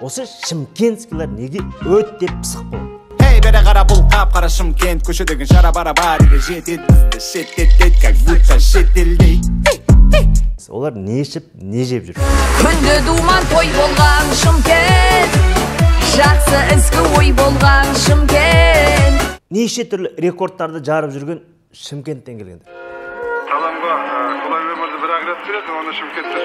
осы шымкентскийлер неге деп пысық болды ей бәрі қара бұл қап қара шымкент жара деген шара барабар жетеді бізді шеттетеді как будто шетелдей олар не ішіп не жеп жүр күнде думан той болған шымкент жақсы ізгі ой болған шымкент неше түрлі рекордтарды жарып жүрген шымкенттен келгендер таланба солай э, өмірді бір ақ рет оны шымкентте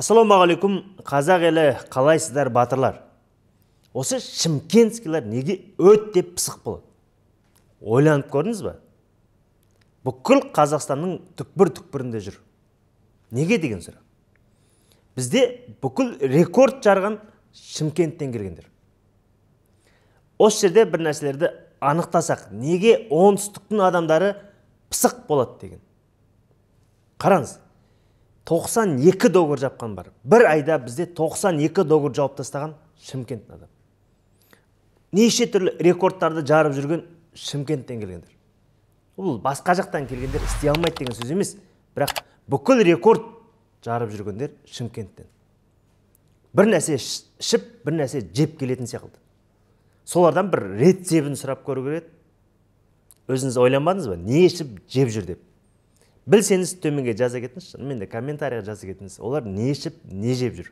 ассалаумағалейкум қазақ елі қалайсыздар батырлар осы шымкентскийлер неге өте пысық болады ойланып көрдіңіз ба бүкіл қазақстанның түкпір түкпірінде жүр неге деген сұрақ бізде бүкіл рекорд жарған шымкенттен келгендер осы жерде бір нәрселерді анықтасақ неге оңтүстіктің адамдары пысық болады деген қараңыз 92 договор жапқан бар бір айда бізде 92 договор жауып тастаған шымкент адам неше түрлі рекордтарды жарып жүрген шымкенттен келгендер бұл басқа жақтан келгендер істей алмайды деген сөз емес бірақ бүкіл рекорд жарып жүргендер шымкенттен бір нәрсе ішіп бір нәрсе жеп келетін сияқты солардан бір рецебін сұрап көру керек еді өзіңіз ойланбадыңыз ба не ішіп жеп жүр деп білсеңіз төменге жаза кетіңізші шынымен де комментарийға жаза кетіңіз олар не ішіп не жеп жүр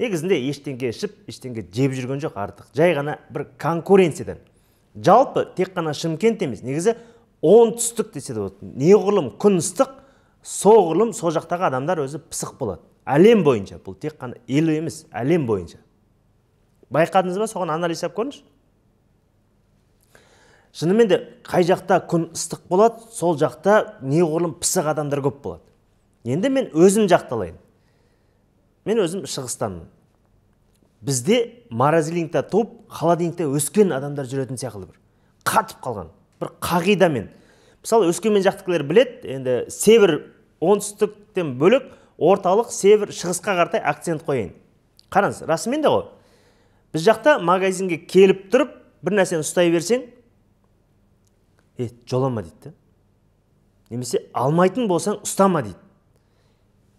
негізінде ештеңке ішіп ештеңе жеп жүрген жоқ артық жай ғана бір конкуренциядан жалпы тек қана шымкент емес негізі оңтүстік десе де болады неғұрлым күн ыстық соғұрлым сол жақтағы адамдар өзі пысық болады әлем бойынша бұл тек қана ел емес әлем бойынша байқадыңыз ба соған анализ жасап көріңізші шынымен де қай жақта күн ыстық болады сол жақта неғұрлым пысық адамдар көп болады енді мен өзім жақталайын мен өзім шығыстанмын бізде морозильникте туып холодильникте өскен адамдар жүретін сияқты бір қатып қалған бір қағидамен мысалы өскемен жақтікілер білет енді север оңтүстіктен бөлек орталық север шығысқа қаратай акцент қояйын қараңыз расымен де ғой біз жақта магазинге келіп тұрып бір нәрсені ұстай берсең е жолама дейді да немесе алмайтын болсаң ұстама дейді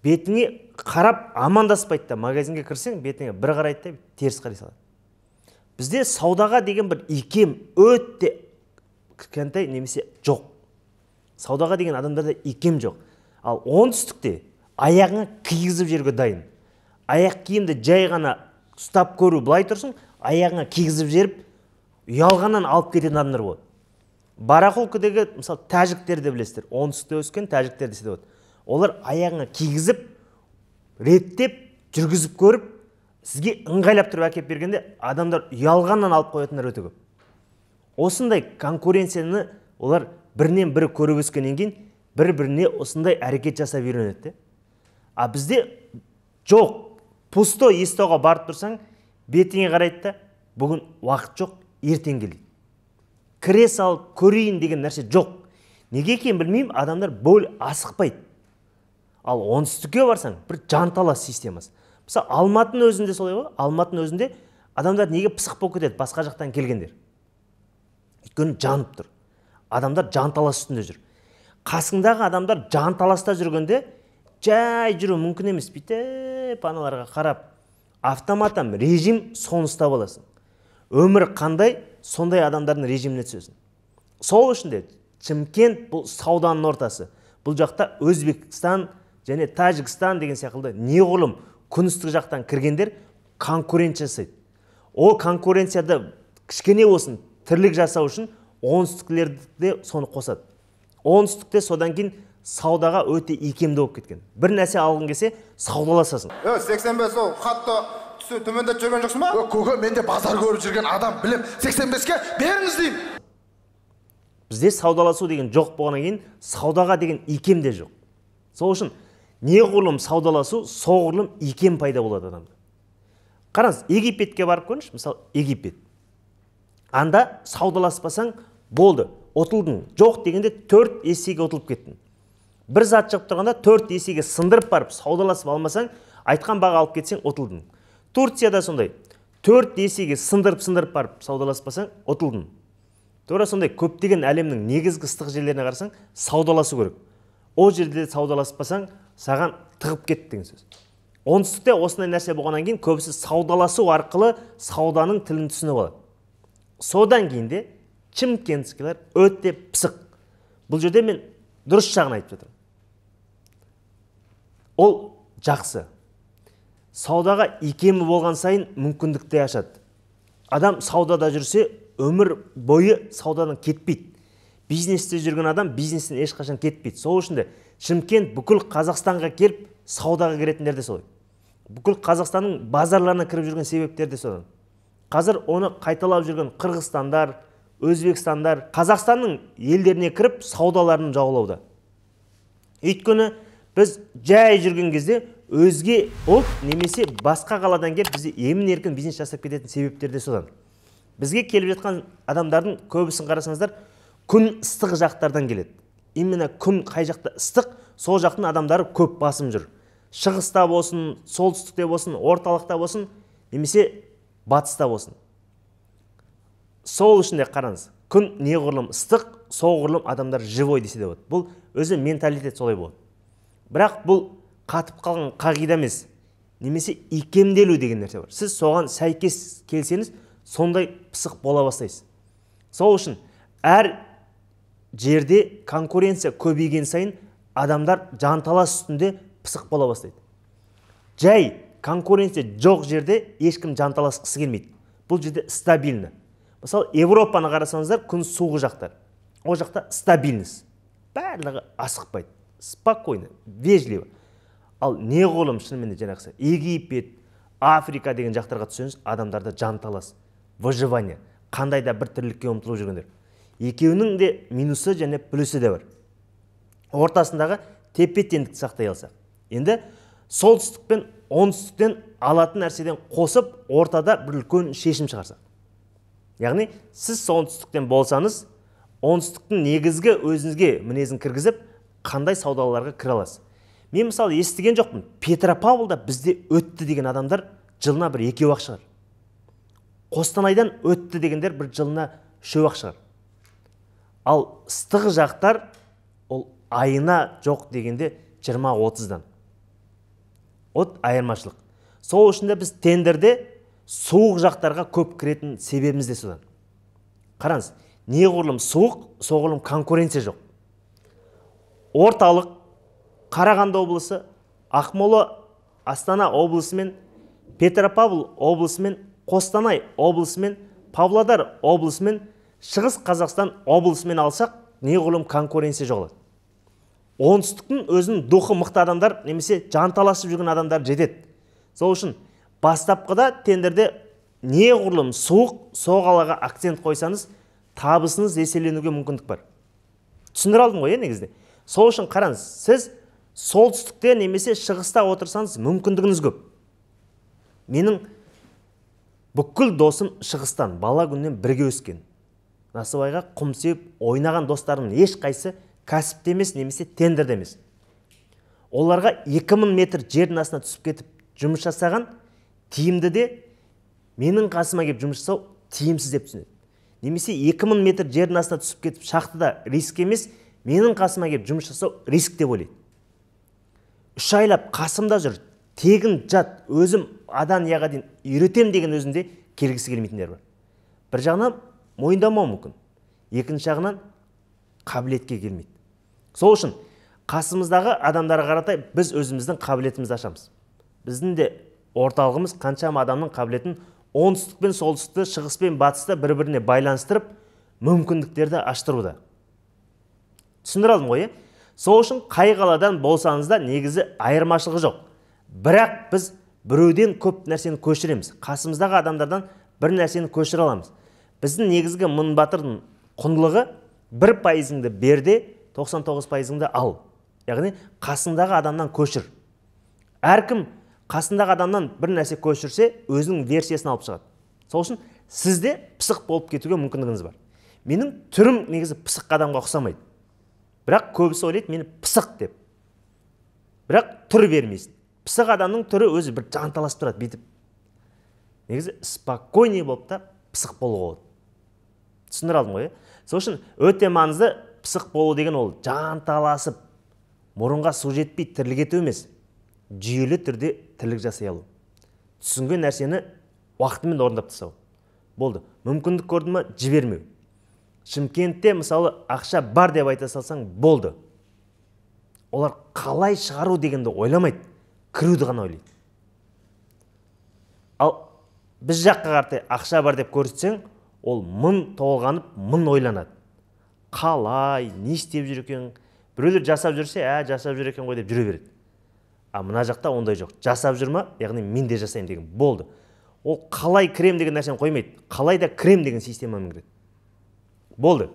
бетіңе қарап амандаспайды да магазинге кірсең бетіңе бір қарайды да теріс қарай салады бізде саудаға деген бір икем өте кішкентай немесе жоқ саудаға деген адамдарда икем жоқ ал оңтүстікте аяғыңа кигізіп жіберуге дайын аяқ киімді жай ғана ұстап көру былай тұрсын аяғыңа кигізіп жіберіп ұялғаннан алып кететін адамдар болады барахолкадегі мысалы тәжіктерді білесіздер оңтүстікте өскен тәжіктер десе де олар аяғыңа кигізіп реттеп жүргізіп көріп сізге ыңғайлап тұрып әкеліп бергенде адамдар ұялғаннан алып қоятындар өте көп осындай конкуренцияны олар бірінен бірі көріп өскеннен кейін бір біріне осындай әрекет жасап үйренеді ал бізде жоқ пустой естауға барып тұрсаң бетіңе қарайды да бүгін уақыт жоқ ертең дейді кіре салып көрейін деген нәрсе жоқ неге екенін білмеймін адамдар бөл асықпайды ал оңтүстікке барсаң бір жанталас системасы мысалы алматының өзінде солай ғой алматының өзінде адамдар неге пысық болып кетеді басқа жақтан келгендер өйткені жанып тұр адамдар жанталас үстінде жүр қасыңдағы адамдар жанталаста жүргенде жай жүру мүмкін емес бүйтіп аналарға қарап автоматом режим соны ұстап аласың өмір қандай сондай адамдардың режиміне түсесің сол үшін де шымкент бұл сауданың ортасы бұл жақта өзбекстан және тәжікстан деген не неғұрлым күністік жақтан кіргендер конкуренция жасайды ол конкуренцияда кішкене болсын тірлік жасау үшін оңтүстіктілерді де соны қосады оңтүстікте содан кейін саудаға өте икемді болып кеткен бір нәрсе алғың келсе саудаласасың сексен бес ол қатты түсі төмендетіп жүрген жоқсың ба көке мен базар көріп жүрген адам білем сексен беске беріңіз деймін бізде саудаласу деген жоқ болғаннан кейін саудаға деген икем де жоқ сол үшін неғұрлым саудаласу соғұрлым икем пайда болады адамда қараңыз египетке барып көріңізші мысалы египет анда саудаласпасаң болды ұтылдың жоқ дегенде төрт есеге ұтылып кеттің бір зат шығып тұрғанда төрт есеге сындырып барып саудаласып алмасаң айтқан баға алып кетсең ұтылдың турцияда сондай төрт есеге сындырып сындырып барып саудаласпасаң ұтылдың тура сондай көптеген әлемнің негізгі ыстық жерлеріне қарасаң саудаласу керек ол жерде саудаласпасаң саған тығып кетті деген сөз оңтүстікте осындай нәрсе болғаннан кейін көбісі саудаласу арқылы сауданың тілін түсініп алады содан кейін де шымкентскийлер өте пысық бұл жерде мен дұрыс жағын айтып жатырмын ол жақсы саудаға икемі болған сайын мүмкіндік ашады адам саудада жүрсе өмір бойы саудадан кетпейді бизнесте жүрген адам бизнестен ешқашан кетпейді сол үшін де шымкент бүкіл қазақстанға келіп саудаға кіретіндер де солай бүкіл қазақстанның базарларына кіріп жүрген себептер де содан қазір оны қайталап жүрген қырғызстандар өзбекстандар қазақстанның елдеріне кіріп саудаларын жаулауда өйткені біз жай жүрген кезде өзге ұлт немесе басқа қаладан келіп бізде емін еркін бизнес жасап кететін себептер де содан бізге келіп жатқан адамдардың көбісін қарасаңыздар күн ыстық жақтардан келеді именно күн қай жақта ыстық сол жақтың адамдары көп басым жүр шығыста болсын солтүстікте болсын орталықта болсын немесе батыста болсын сол үшін де қараңыз күн неғұрлым ыстық соғұрлым адамдар живой десе де болады бұл өзі менталитет солай болады бірақ бұл қатып қалған қағида емес немесе икемделу деген нәрсе бар сіз соған сәйкес келсеңіз сондай пысық бола бастайсыз сол үшін әр жерде конкуренция көбейген сайын адамдар жанталас үстінде пысық бола бастайды жай конкуренция жоқ жерде ешкім жанталасқысы келмейді бұл жерде стабильно мысалы европаны қарасаңыздар күн суығы жақтар ол жақта стабильность барлығы асықпайды спокойно вежливо ал не ғылым шынымен де жаңағы египет африка деген жақтарға түсеңіз адамдарда жанталас выживание қандай да бір тірлікке ұмтылып жүргендер екеуінің де минусы және плюсі де бар ортасындағы тепе теңдікті сақтай алсақ енді солтүстік пен оңтүстіктен алатын нәрседен қосып ортада бір үлкен шешім шығарсақ яғни сіз солтүстіктен болсаңыз оңтүстіктің негізгі өзіңізге мінезін кіргізіп қандай саудаларға кіре аласыз мен мысалы естіген жоқпын петропавлда бізде өтті деген адамдар жылына бір екеу ақ шығар қостанайдан өтті дегендер бір жылына үшеу ақ шығар ал ыстық жақтар ол айына жоқ дегенде 20-30-дан От айырмашылық сол үшін біз тендерде суық жақтарға көп кіретін себебіміз де содан қараңыз неғұрлым суық соғұрлым конкуренция жоқ орталық қарағанды облысы ақмола астана облысымен петропавл облысымен қостанай облысымен павлодар облысымен шығыс қазақстан облысымен алсақ неғұрлым конкуренция жоғалады оңтүстіктің өзінің духы мықты адамдар немесе жанталасып жүрген адамдар жетеді сол үшін бастапқыда тендерде неғұрлым суық сол қалаға акцент қойсаңыз табысыңыз еселенуге мүмкіндік бар түсіндіре алдым ғой иә негізінде сол үшін қараңыз сіз солтүстікте немесе шығыста отырсаңыз мүмкіндігіңіз көп менің бүкіл досым шығыстан бала күннен бірге өскен насыбайға құм сеуіп ойнаған достарымның ешқайсы кәсіпте емес немесе тендерде емес оларға 2000 метр жердің астына түсіп кетіп жұмыс жасаған тиімді де менің қасыма келіп жұмыс жасау тиімсіз деп түсінеді немесе 2000 метр жердің астына түсіп кетіп шахтада риск емес менің қасыма келіп жұмыс жасау риск деп ойлайды үш айлап қасымда жүр тегін жат өзім яға дейін үйретем деген өзінде келгісі келмейтіндер бар бір жағынан мойындамау мүмкін екінші жағынан қабілетке келмейді сол үшін қасымыздағы адамдарға қаратай біз өзіміздің қабілетімізді ашамыз біздің де орталығымыз қаншама адамның қабілетін оңтүстік пен солтүстікті шығыс пен батысты бір біріне байланыстырып мүмкіндіктерді аштыруда түсіндіре алдым ғой иә сол үшін қай қаладан болсаңыз да негізі айырмашылығы жоқ бірақ біз біреуден көп нәрсені көшіреміз қасымыздағы адамдардан бір нәрсені көшіре аламыз біздің негізгі мың батырдың құндылығы бір пайызыңды бер де 99 пайызыңды ал яғни қасыңдағы адамнан көшір әркім қасындағы адамнан бір нәрсе көшірсе өзінің версиясын алып шығады сол үшін сізде пысық болып кетуге мүмкіндігіңіз бар менің түрім негізі пысық адамға ұқсамайды бірақ көбісі ойлайды мені пысық деп бірақ түр бермейсің пысық адамның түрі өзі бір жанталасып тұрады бүйтіп негізі спокойный болып та пысық болуға болады түсіндіре алдым ғой иә сол үшін өте маңызды пысық болу деген ол жанталасып мұрынға су жетпей тірлік ету емес жүйелі түрде тірлік жасай алу түсінген нәрсені уақытымен орындап тастау болды мүмкіндік көрді ма жібермеу шымкентте мысалы ақша бар деп айта салсаң болды олар қалай шығару дегенді ойламайды кіруді ғана ойлайды ал біз жаққа қарай ақша бар деп көрсетсең ол мың толғанып мың ойланады қалай не істеп жүр екен біреулер жасап жүрсе ә жасап жүр екен ғой деп жүре береді а мына жақта ондай жоқ жасап жүр ма яғни мен де жасаймын деген болды ол қалай кірем деген нәрсені қоймайды қалай да кірем деген системамен кіреді болды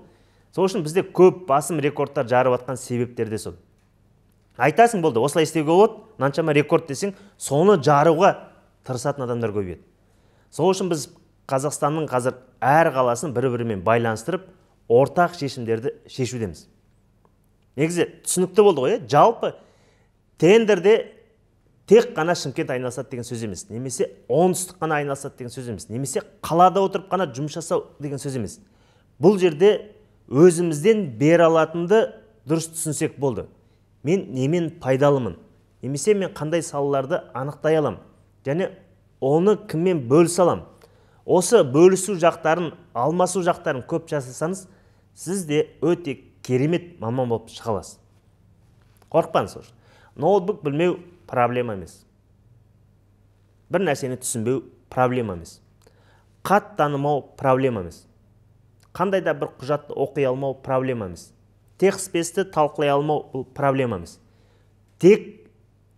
сол үшін бізде көп басым рекордтар жарып жатқан себептер де сол айтасың болды осылай істеуге болады мынаншама рекорд десең соны жаруға тырысатын адамдар көбейеді сол үшін біз қазақстанның қазір әр қаласын бір бірімен байланыстырып ортақ шешімдерді шешудеміз негізі түсінікті болды ғой иә жалпы тендерде тек қана шымкент айналысады деген сөз емес немесе оңтүстік қана айналысады деген сөз емес немесе қалада отырып қана жұмыс жасау деген сөз емес бұл жерде өзімізден бер алатынды дұрыс түсінсек болды мен немен пайдалымын немесе мен қандай салаларды анықтай аламын және оны кіммен бөлісе аламын осы бөлісу жақтарын алмасу жақтарын көп жасасаңыз сіз де өте керемет маман болып шыға аласыз қорықпаңыз ноутбук білмеу проблема емес бір нәрсені түсінбеу проблема емес қат танымау проблема емес қандай да бір құжатты оқи алмау проблемамыз текст спесті талқылай алмау бұл проблемамыз тек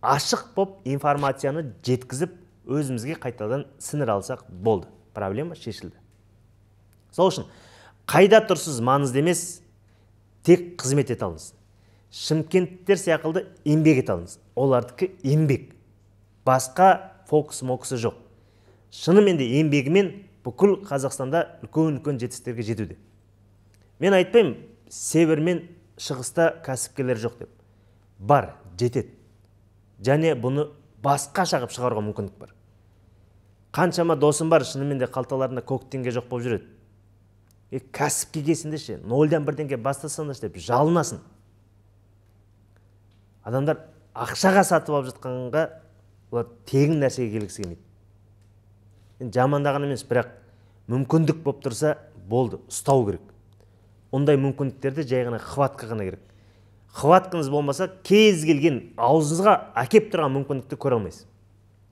ашық боп информацияны жеткізіп өзімізге қайтадан сіңір алсақ болды проблема шешілді сол үшін қайда тұрсыз маңызды емес тек қызмет ете алыңыз шымкенттер сияқты еңбек ете алыңыз олардікі еңбек басқа фокус мокусы жоқ шынымен де еңбегімен бүкіл қазақстанда үлкен үлкен жетістіктерге жетуде мен айтпаймын север мен шығыста кәсіпкерлер жоқ деп бар жетеді және бұны басқа шағып шығаруға мүмкіндік бар қаншама досым бар шынымен де қалталарында көк теңге жоқ болып жүреді е кәсіпке келсіңдерші деші нольдан бірдеңке бастасаңдаршы деп жалынасын адамдар ақшаға сатып алып жатқанға олар тегін нәрсеге келгісі келмейді енді жамандаған емес бірақ мүмкіндік болып тұрса болды ұстау керек ондай мүмкіндіктерді жай ғана хватка ғана керек хваткаңыз болмаса кез келген аузыңызға әкеп тұрған мүмкіндікті көре алмайсыз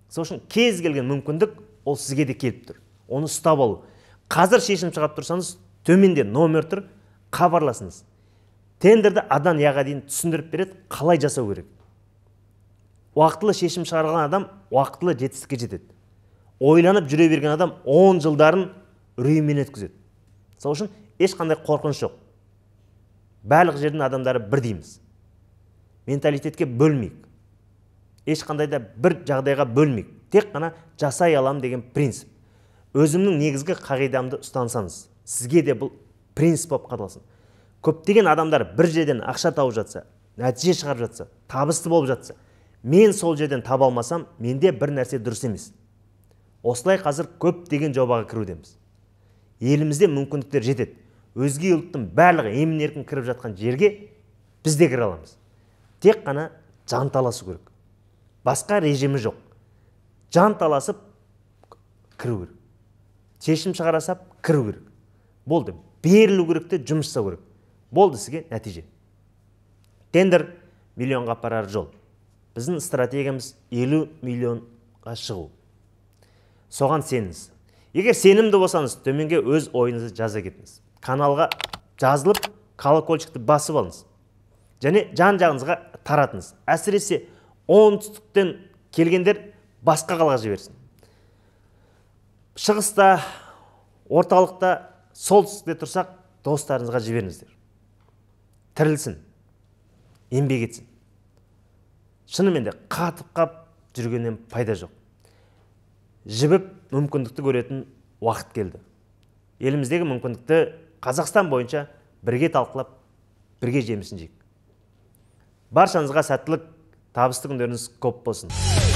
сол үшін кез келген мүмкіндік ол сізге де келіп тұр оны ұстап алу қазір шешім шығарып тұрсаңыз төменде номер тұр хабарласыңыз тендерді адан яға дейін түсіндіріп береді қалай жасау керек уақытылы шешім шығарған адам уақытылы жетістікке жетеді ойланып жүре берген адам 10 жылдарын үреймен өткізеді сол үшін ешқандай қорқыныш жоқ барлық жердің адамдары бір дейміз менталитетке бөлмейік ешқандай да бір жағдайға бөлмейік тек қана жасай алам деген принцип өзімнің негізгі қағидамды ұстансаңыз сізге де бұл принцип болып қадалсын көптеген адамдар бір жерден ақша тауып жатса нәтиже шығарып жатса табысты болып жатса мен сол жерден таба алмасам менде бір нәрсе дұрыс емес осылай қазір көп деген жобаға кірудеміз елімізде мүмкіндіктер жетеді өзге ұлттың барлығы емін еркін кіріп жатқан жерге біз де кіре аламыз тек қана жан таласы керек басқа режимі жоқ таласып кіру керек шешім шығарасап кіру керек болды берілу керек те жұмыс жасау керек болды сізге нәтиже тендер миллионға апарар жол біздің стратегиямыз елу миллионға шығу соған сеніңіз егер сенімді болсаңыз төменге өз ойыңызды жаза кетіңіз каналға жазылып колокольчикті басып алыңыз және жан жағыңызға таратыңыз әсіресе оңтүстіктен келгендер басқа қалаға жіберсін шығыста орталықта солтүстікте тұрсақ достарыңызға жіберіңіздер тірілсін еңбек етсін шынымен де қатып қап жүргеннен пайда жоқ жібіп мүмкіндікті көретін уақыт келді еліміздегі мүмкіндікті қазақстан бойынша бірге талқылап бірге жемісін жейік баршаңызға сәттілік табысты күндеріңіз көп болсын